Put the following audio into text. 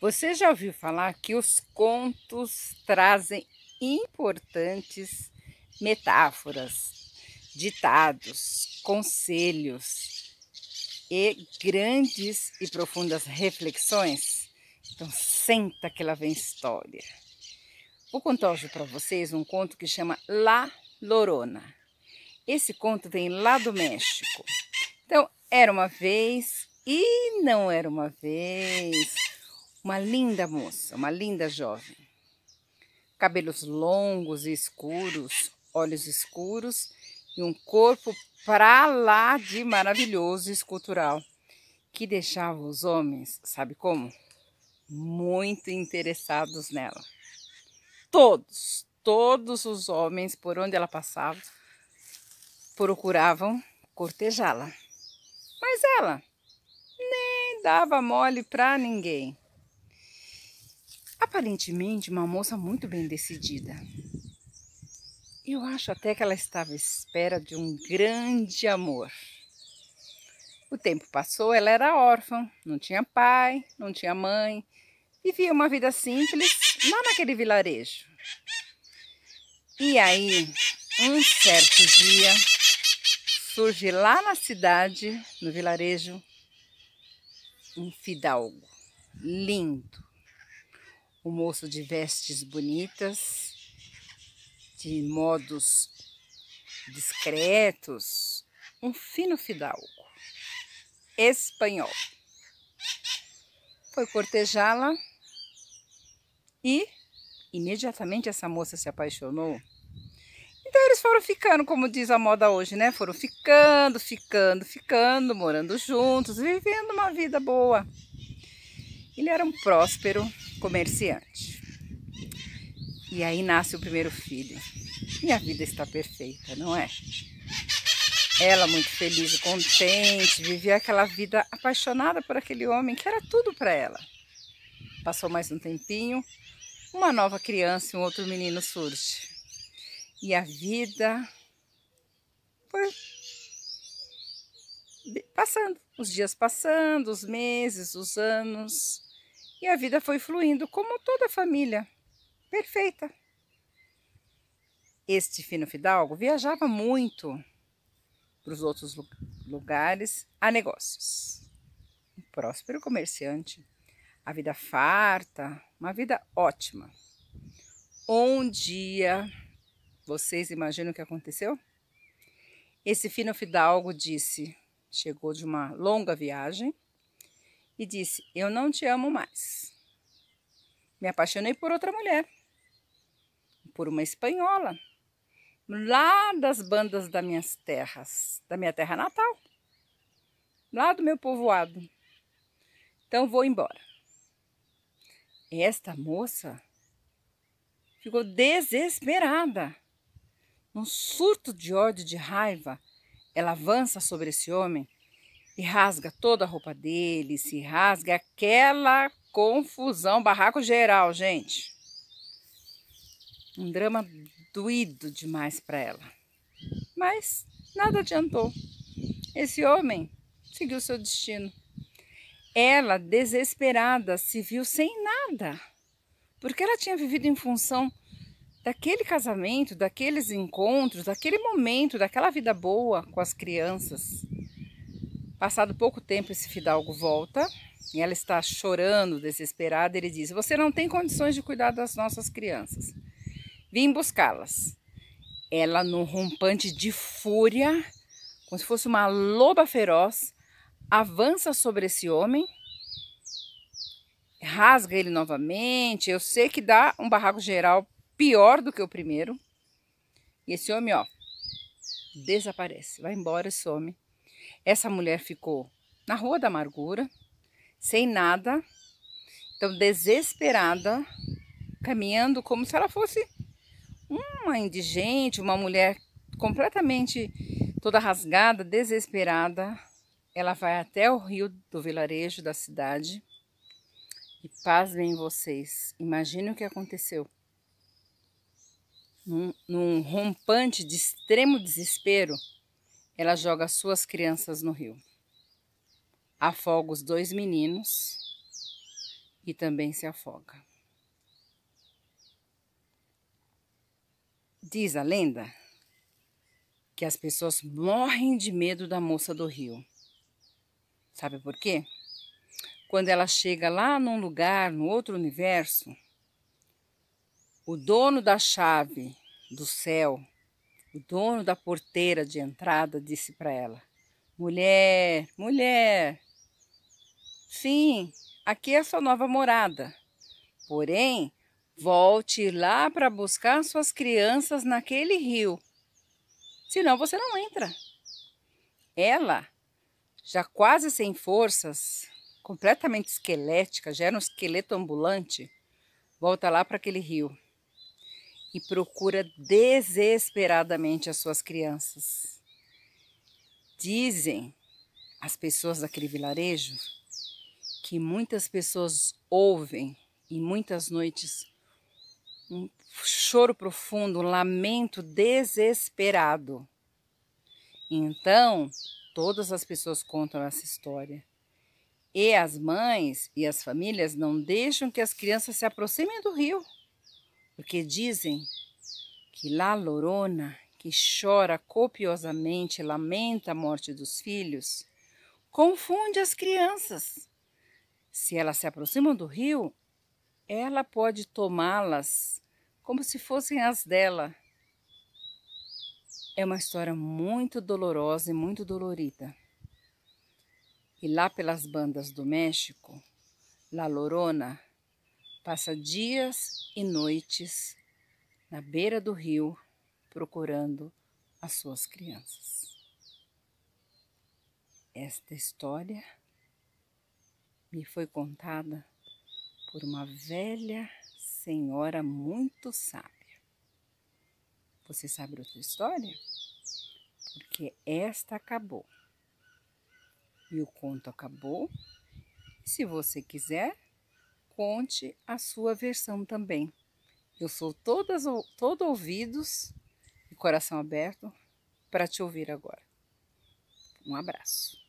Você já ouviu falar que os contos trazem importantes metáforas, ditados, conselhos e grandes e profundas reflexões? Então senta que lá vem história. Vou contar hoje para vocês um conto que chama La Lorona. Esse conto vem lá do México. Então, era uma vez e não era uma vez. Uma linda moça, uma linda jovem. Cabelos longos e escuros, olhos escuros e um corpo para lá de maravilhoso e escultural, que deixava os homens, sabe como? Muito interessados nela. Todos, todos os homens por onde ela passava procuravam cortejá-la. Mas ela nem dava mole para ninguém. Aparentemente, uma moça muito bem decidida. Eu acho até que ela estava à espera de um grande amor. O tempo passou, ela era órfã, não tinha pai, não tinha mãe, vivia uma vida simples lá naquele vilarejo. E aí, um certo dia, surge lá na cidade, no vilarejo, um fidalgo lindo, o moço de vestes bonitas, de modos discretos, um fino fidalgo, espanhol. Foi cortejá-la e imediatamente essa moça se apaixonou. Então eles foram ficando, como diz a moda hoje, né? Foram ficando, ficando, ficando, morando juntos, vivendo uma vida boa. Ele era um próspero comerciante. E aí nasce o primeiro filho. E a vida está perfeita, não é? Ela muito feliz, contente, vivia aquela vida apaixonada por aquele homem que era tudo para ela. Passou mais um tempinho, uma nova criança e um outro menino surge. E a vida foi passando, os dias passando, os meses, os anos, e a vida foi fluindo como toda a família, perfeita. Este fino fidalgo viajava muito para os outros lugares a negócios. Um próspero comerciante, a vida farta, uma vida ótima. Um dia, vocês imaginam o que aconteceu? Esse fino fidalgo disse: chegou de uma longa viagem e disse: Eu não te amo mais. Me apaixonei por outra mulher, por uma espanhola, lá das bandas das minhas terras, da minha terra natal, lá do meu povoado. Então vou embora. Esta moça ficou desesperada, num surto de ódio, de raiva ela avança sobre esse homem e rasga toda a roupa dele, se rasga é aquela confusão, barraco geral, gente. Um drama doído demais para ela. Mas nada adiantou. Esse homem seguiu seu destino. Ela, desesperada, se viu sem nada, porque ela tinha vivido em função daquele casamento, daqueles encontros, daquele momento, daquela vida boa com as crianças. Passado pouco tempo, esse fidalgo volta e ela está chorando, desesperada. Ele diz: Você não tem condições de cuidar das nossas crianças. Vim buscá-las. Ela, num rompante de fúria, como se fosse uma loba feroz, avança sobre esse homem, rasga ele novamente. Eu sei que dá um barraco geral pior do que o primeiro. E esse homem, ó, desaparece, vai embora, some. Essa mulher ficou na rua da amargura, sem nada, então desesperada, caminhando como se ela fosse uma indigente, uma mulher completamente toda rasgada, desesperada. Ela vai até o rio do vilarejo da cidade. E pasmem vocês, imagine o que aconteceu num, num rompante de extremo desespero, ela joga suas crianças no rio. Afoga os dois meninos e também se afoga. Diz a lenda que as pessoas morrem de medo da moça do rio. Sabe por quê? Quando ela chega lá num lugar, no outro universo, o dono da chave do céu, o dono da porteira de entrada, disse para ela: Mulher, mulher, sim, aqui é a sua nova morada. Porém, volte lá para buscar suas crianças naquele rio. Senão você não entra. Ela, já quase sem forças, completamente esquelética, já era um esqueleto ambulante, volta lá para aquele rio e procura desesperadamente as suas crianças. Dizem as pessoas daquele vilarejo que muitas pessoas ouvem e muitas noites um choro profundo, um lamento desesperado. Então, todas as pessoas contam essa história. E as mães e as famílias não deixam que as crianças se aproximem do rio porque dizem que lá Lorona, que chora copiosamente lamenta a morte dos filhos, confunde as crianças. Se elas se aproximam do rio, ela pode tomá-las como se fossem as dela. É uma história muito dolorosa e muito dolorida. E lá pelas bandas do México, La Lorona Passa dias e noites na beira do rio procurando as suas crianças. Esta história me foi contada por uma velha senhora muito sábia. Você sabe outra história? Porque esta acabou. E o conto acabou. Se você quiser, conte a sua versão também. Eu sou todas, todo ouvidos e coração aberto para te ouvir agora. Um abraço.